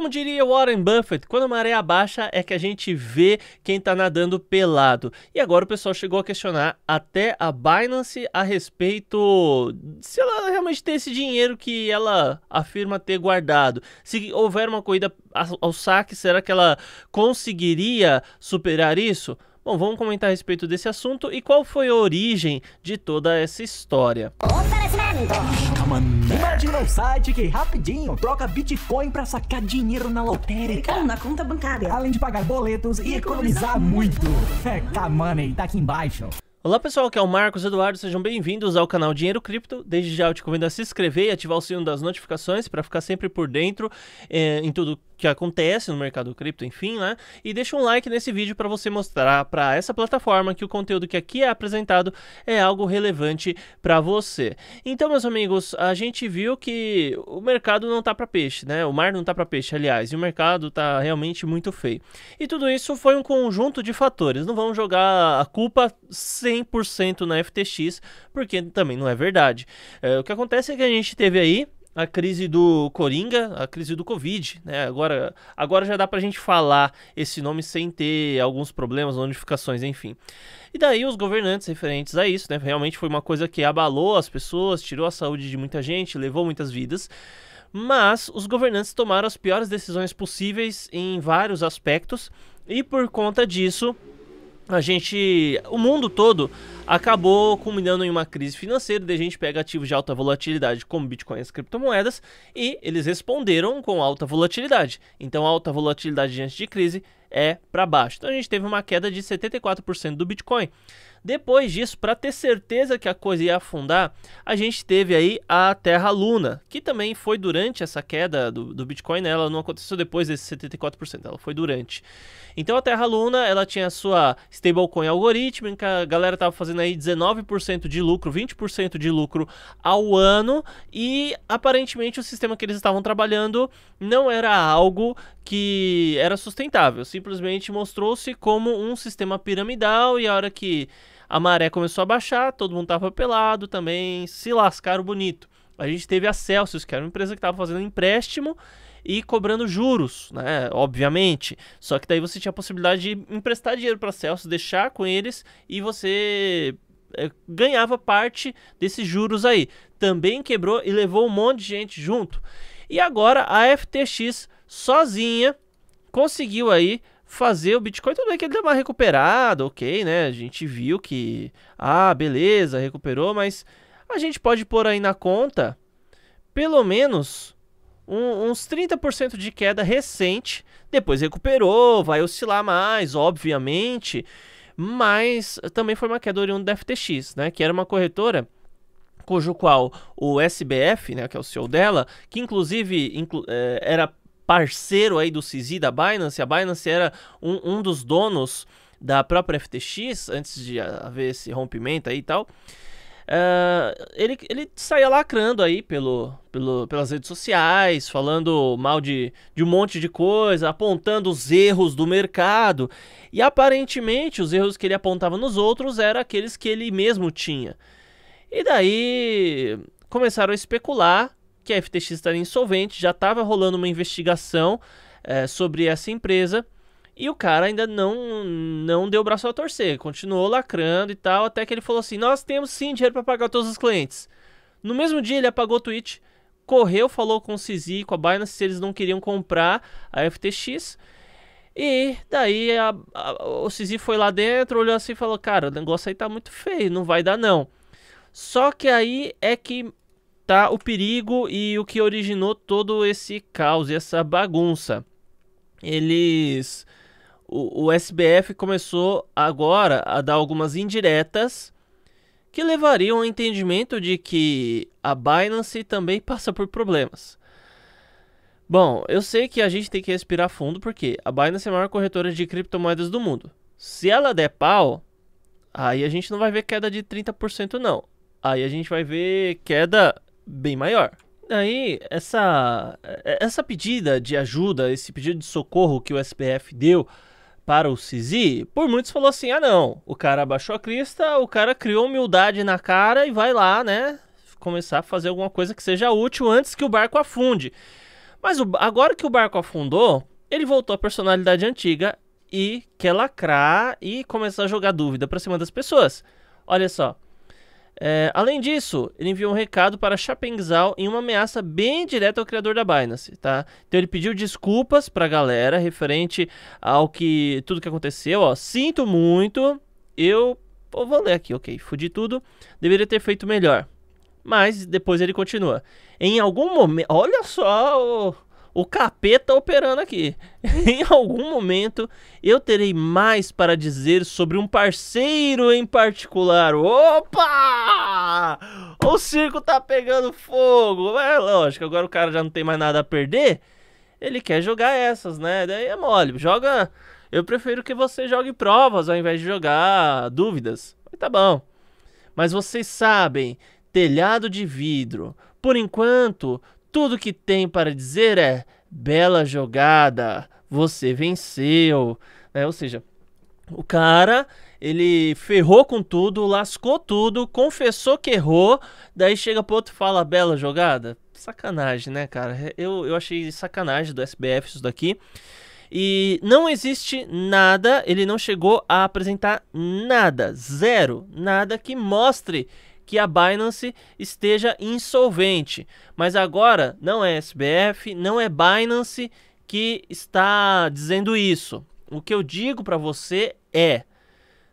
Como diria Warren Buffett, quando a maré abaixa é que a gente vê quem está nadando pelado. E agora o pessoal chegou a questionar até a Binance a respeito se ela realmente tem esse dinheiro que ela afirma ter guardado. Se houver uma corrida ao saque, será que ela conseguiria superar isso? Bom, vamos comentar a respeito desse assunto e qual foi a origem de toda essa história. Opa! Imagina um site que rapidinho troca Bitcoin para sacar dinheiro na lotérica. na conta bancária. Além de pagar boletos e, e economizar, economizar muito. É, K-Money, tá aqui embaixo. Olá pessoal, aqui é o Marcos Eduardo, sejam bem-vindos ao canal Dinheiro Cripto. Desde já eu te convido a se inscrever e ativar o sino das notificações para ficar sempre por dentro eh, em tudo que acontece no mercado cripto, enfim, né? E deixa um like nesse vídeo para você mostrar para essa plataforma que o conteúdo que aqui é apresentado é algo relevante para você. Então, meus amigos, a gente viu que o mercado não tá para peixe, né? O mar não tá para peixe, aliás, e o mercado tá realmente muito feio. E tudo isso foi um conjunto de fatores. Não vamos jogar a culpa 100% na FTX, porque também não é verdade. É, o que acontece é que a gente teve aí a crise do Coringa, a crise do Covid, né? Agora, agora já dá pra gente falar esse nome sem ter alguns problemas, notificações, enfim. E daí os governantes referentes a isso, né? Realmente foi uma coisa que abalou as pessoas, tirou a saúde de muita gente, levou muitas vidas. Mas os governantes tomaram as piores decisões possíveis em vários aspectos e por conta disso, a gente, o mundo todo acabou culminando em uma crise financeira, daí a gente pega ativos de alta volatilidade como bitcoin e criptomoedas e eles responderam com alta volatilidade. Então, alta volatilidade diante de crise é para baixo. Então, a gente teve uma queda de 74% do bitcoin. Depois disso, para ter certeza que a coisa ia afundar, a gente teve aí a Terra Luna, que também foi durante essa queda do, do Bitcoin, né? ela não aconteceu depois desse 74%, ela foi durante. Então a Terra Luna, ela tinha a sua stablecoin algorítmica, a galera tava fazendo aí 19% de lucro, 20% de lucro ao ano e aparentemente o sistema que eles estavam trabalhando não era algo que era sustentável, simplesmente mostrou-se como um sistema piramidal e a hora que a maré começou a baixar, todo mundo tava pelado também, se lascaram bonito. A gente teve a Celsius, que era uma empresa que estava fazendo empréstimo e cobrando juros, né? Obviamente. Só que daí você tinha a possibilidade de emprestar dinheiro para Celsius, deixar com eles e você eh, ganhava parte desses juros aí. Também quebrou e levou um monte de gente junto. E agora a FTX sozinha conseguiu aí fazer o Bitcoin, tudo bem que ele deu uma recuperada, ok, né? A gente viu que, ah, beleza, recuperou, mas a gente pode pôr aí na conta pelo menos um, uns 30% de queda recente, depois recuperou, vai oscilar mais, obviamente, mas também foi uma queda oriunda da FTX, né? Que era uma corretora cujo qual o SBF, né, que é o CEO dela, que inclusive inclu eh, era parceiro aí do CZ da Binance. A Binance era um, um dos donos da própria FTX, antes de haver esse rompimento aí e tal. Uh, ele, ele saía lacrando aí pelo, pelo, pelas redes sociais, falando mal de, de um monte de coisa, apontando os erros do mercado. E aparentemente os erros que ele apontava nos outros eram aqueles que ele mesmo tinha. E daí começaram a especular que a FTX estaria insolvente, já estava rolando uma investigação é, sobre essa empresa. E o cara ainda não, não deu o braço a torcer, continuou lacrando e tal, até que ele falou assim: Nós temos sim dinheiro para pagar todos os clientes. No mesmo dia, ele apagou o tweet, correu, falou com o CZ e com a Binance se eles não queriam comprar a FTX. E daí a, a, o CZ foi lá dentro, olhou assim e falou: Cara, o negócio aí tá muito feio, não vai dar não. Só que aí é que Tá o perigo e o que originou todo esse caos e essa bagunça. Eles. O, o SBF começou agora a dar algumas indiretas que levariam ao entendimento de que a Binance também passa por problemas. Bom, eu sei que a gente tem que respirar fundo porque a Binance é a maior corretora de criptomoedas do mundo. Se ela der pau, aí a gente não vai ver queda de 30% não. Aí a gente vai ver queda bem maior. Aí, essa, essa pedida de ajuda, esse pedido de socorro que o SPF deu para o Sisi, por muitos falou assim: ah, não, o cara abaixou a crista, o cara criou humildade na cara e vai lá, né? Começar a fazer alguma coisa que seja útil antes que o barco afunde. Mas o, agora que o barco afundou, ele voltou à personalidade antiga e quer lacrar e começar a jogar dúvida para cima das pessoas. Olha só, é, além disso, ele enviou um recado para Chapeng Zhao em uma ameaça bem direta ao criador da Binance, tá? Então ele pediu desculpas para a galera referente ao que tudo que aconteceu, ó. Sinto muito, eu pô, vou ler aqui, ok? Fudi tudo, deveria ter feito melhor. Mas depois ele continua. Em algum momento, olha só, oh, o capeta operando aqui. em algum momento eu terei mais para dizer sobre um parceiro em particular. Opa! O circo tá pegando fogo. É lógico, agora o cara já não tem mais nada a perder. Ele quer jogar essas, né? Daí é mole. Joga. Eu prefiro que você jogue provas ao invés de jogar dúvidas. Tá bom. Mas vocês sabem, telhado de vidro. Por enquanto, tudo que tem para dizer é bela jogada, você venceu, né, Ou seja, o cara ele ferrou com tudo, lascou tudo, confessou que errou, daí chega pro outro e fala bela jogada. Sacanagem, né, cara? Eu, eu achei sacanagem do SBF isso daqui. E não existe nada, ele não chegou a apresentar nada, zero, nada que mostre que a Binance esteja insolvente. Mas agora não é SBF, não é Binance que está dizendo isso. O que eu digo para você é: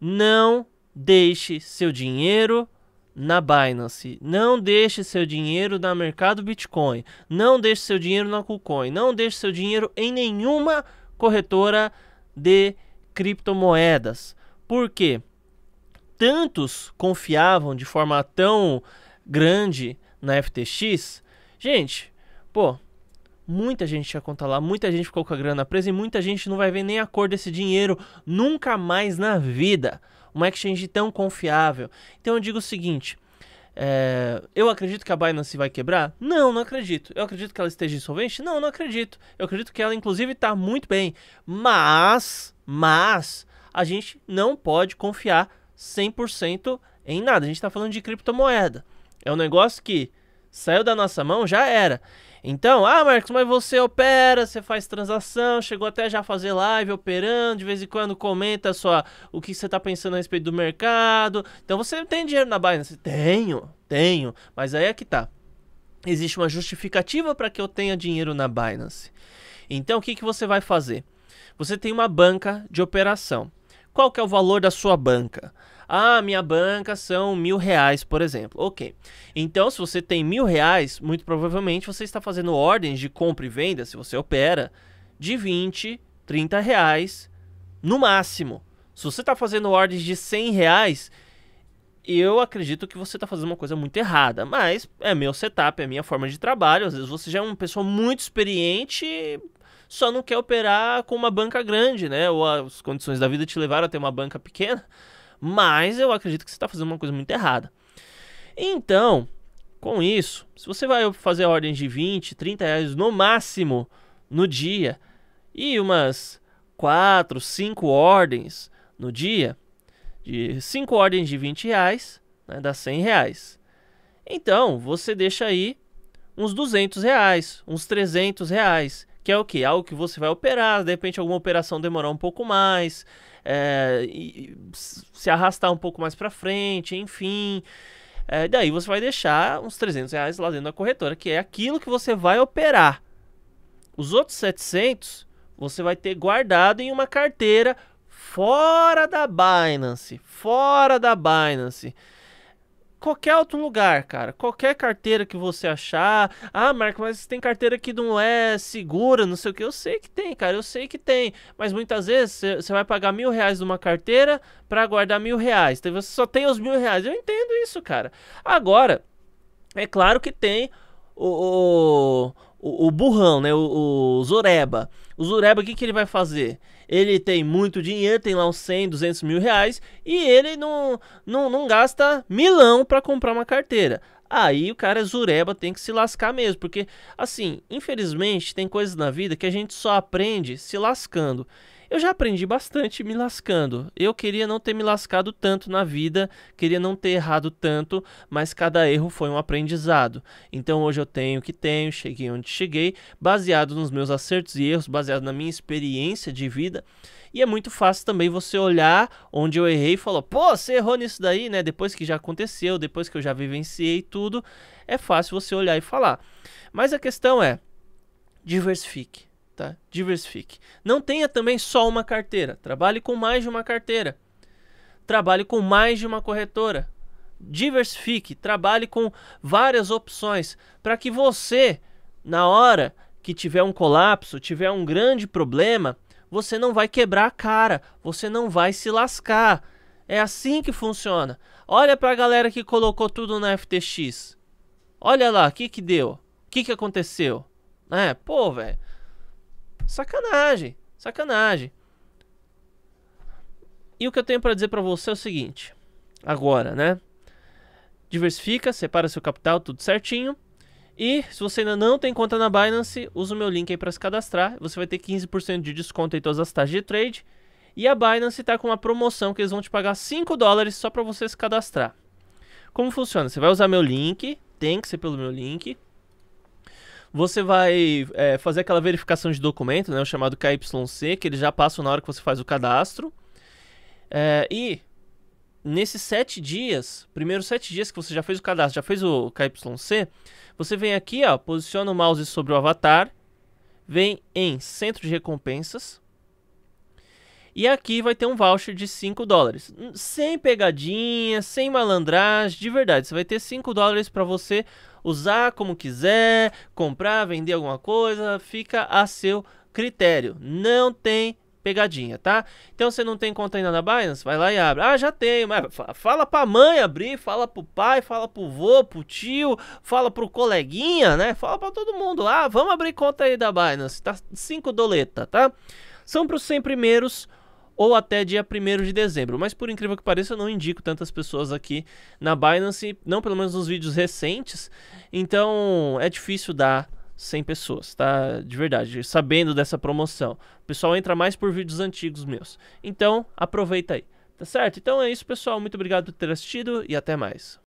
não deixe seu dinheiro na Binance. Não deixe seu dinheiro no mercado Bitcoin. Não deixe seu dinheiro na KuCoin. Não deixe seu dinheiro em nenhuma corretora de criptomoedas. Por quê? tantos confiavam de forma tão grande na FTX, gente, pô, muita gente tinha conta lá, muita gente ficou com a grana presa e muita gente não vai ver nem a cor desse dinheiro nunca mais na vida. Uma exchange tão confiável. Então eu digo o seguinte. É, eu acredito que a Binance vai quebrar? Não, não acredito. Eu acredito que ela esteja insolvente? Não, não acredito. Eu acredito que ela, inclusive, está muito bem. Mas, mas, a gente não pode confiar 100% em nada. A gente está falando de criptomoeda. É um negócio que saiu da nossa mão, já era. Então, ah, Marcos, mas você opera, você faz transação, chegou até já a fazer live operando, de vez em quando comenta só o que você está pensando a respeito do mercado. Então você tem dinheiro na Binance? Tenho, tenho. Mas aí é que tá. Existe uma justificativa para que eu tenha dinheiro na Binance. Então o que, que você vai fazer? Você tem uma banca de operação. Qual que é o valor da sua banca? Ah, minha banca são mil reais, por exemplo. Ok. Então, se você tem mil reais, muito provavelmente você está fazendo ordens de compra e venda, se você opera, de 20, 30 reais no máximo. Se você está fazendo ordens de 100 reais, eu acredito que você está fazendo uma coisa muito errada. Mas é meu setup, é minha forma de trabalho. Às vezes você já é uma pessoa muito experiente só não quer operar com uma banca grande, né? Ou as condições da vida te levaram a ter uma banca pequena. Mas eu acredito que você está fazendo uma coisa muito errada. Então, com isso, se você vai fazer ordens de 20, 30 reais no máximo no dia e umas 4, 5 ordens no dia, de 5 ordens de 20 reais, né, dá 100 reais. Então, você deixa aí uns 200 reais, uns 300 reais que é o que? Algo que você vai operar, de repente alguma operação demorar um pouco mais, é, e, se arrastar um pouco mais para frente, enfim. É, daí você vai deixar uns 300 reais lá dentro da corretora, que é aquilo que você vai operar. Os outros 700 você vai ter guardado em uma carteira fora da Binance, fora da Binance qualquer outro lugar, cara. Qualquer carteira que você achar. Ah, Marco, mas tem carteira que não é segura, não sei o que. Eu sei que tem, cara. Eu sei que tem. Mas muitas vezes você vai pagar mil reais numa carteira para guardar mil reais. Então você só tem os mil reais. Eu entendo isso, cara. Agora, é claro que tem o, o, o burrão, né? O, o Zoreba. O Zoreba, o que, que ele vai fazer? ele tem muito dinheiro, tem lá uns 100, 200 mil reais, e ele não, não, não gasta milão para comprar uma carteira. Aí o cara é zureba, tem que se lascar mesmo, porque assim, infelizmente tem coisas na vida que a gente só aprende se lascando. Eu já aprendi bastante me lascando. Eu queria não ter me lascado tanto na vida, queria não ter errado tanto, mas cada erro foi um aprendizado. Então hoje eu tenho o que tenho, cheguei onde cheguei, baseado nos meus acertos e erros, baseado na minha experiência de vida. E é muito fácil também você olhar onde eu errei e falar: pô, você errou nisso daí, né? Depois que já aconteceu, depois que eu já vivenciei tudo, é fácil você olhar e falar. Mas a questão é: diversifique tá? Diversifique. Não tenha também só uma carteira. Trabalhe com mais de uma carteira. Trabalhe com mais de uma corretora. Diversifique, trabalhe com várias opções para que você, na hora que tiver um colapso, tiver um grande problema, você não vai quebrar a cara, você não vai se lascar. É assim que funciona. Olha para a galera que colocou tudo na FTX. Olha lá, o que que deu? O que que aconteceu? É, pô, velho. Sacanagem, sacanagem. E o que eu tenho para dizer para você é o seguinte: agora, né? Diversifica, separa seu capital, tudo certinho. E se você ainda não tem conta na Binance, usa o meu link aí para se cadastrar. Você vai ter 15% de desconto em todas as taxas de trade. E a Binance está com uma promoção que eles vão te pagar 5 dólares só para você se cadastrar. Como funciona? Você vai usar meu link, tem que ser pelo meu link. Você vai é, fazer aquela verificação de documento, né, o chamado KYC, que eles já passam na hora que você faz o cadastro. É, e nesses sete dias, primeiros sete dias que você já fez o cadastro, já fez o KYC, você vem aqui, ó, posiciona o mouse sobre o avatar, vem em Centro de Recompensas, e aqui vai ter um voucher de 5 dólares. Hum, sem pegadinha, sem malandragem, de verdade. Você vai ter 5 dólares para você usar como quiser, comprar, vender alguma coisa, fica a seu critério. Não tem pegadinha, tá? Então você não tem conta ainda na Binance, vai lá e abre. Ah, já tenho, mas fala pra mãe abrir, fala pro pai, fala pro vô, pro tio, fala pro coleguinha, né? Fala pra todo mundo. Ah, vamos abrir conta aí da Binance, tá? 5 doleta, tá? São pros 100 primeiros ou até dia 1 de dezembro. Mas por incrível que pareça, eu não indico tantas pessoas aqui na Binance, não pelo menos nos vídeos recentes. Então é difícil dar 100 pessoas, tá? De verdade, sabendo dessa promoção. O pessoal entra mais por vídeos antigos meus. Então, aproveita aí, tá certo? Então é isso, pessoal. Muito obrigado por ter assistido e até mais.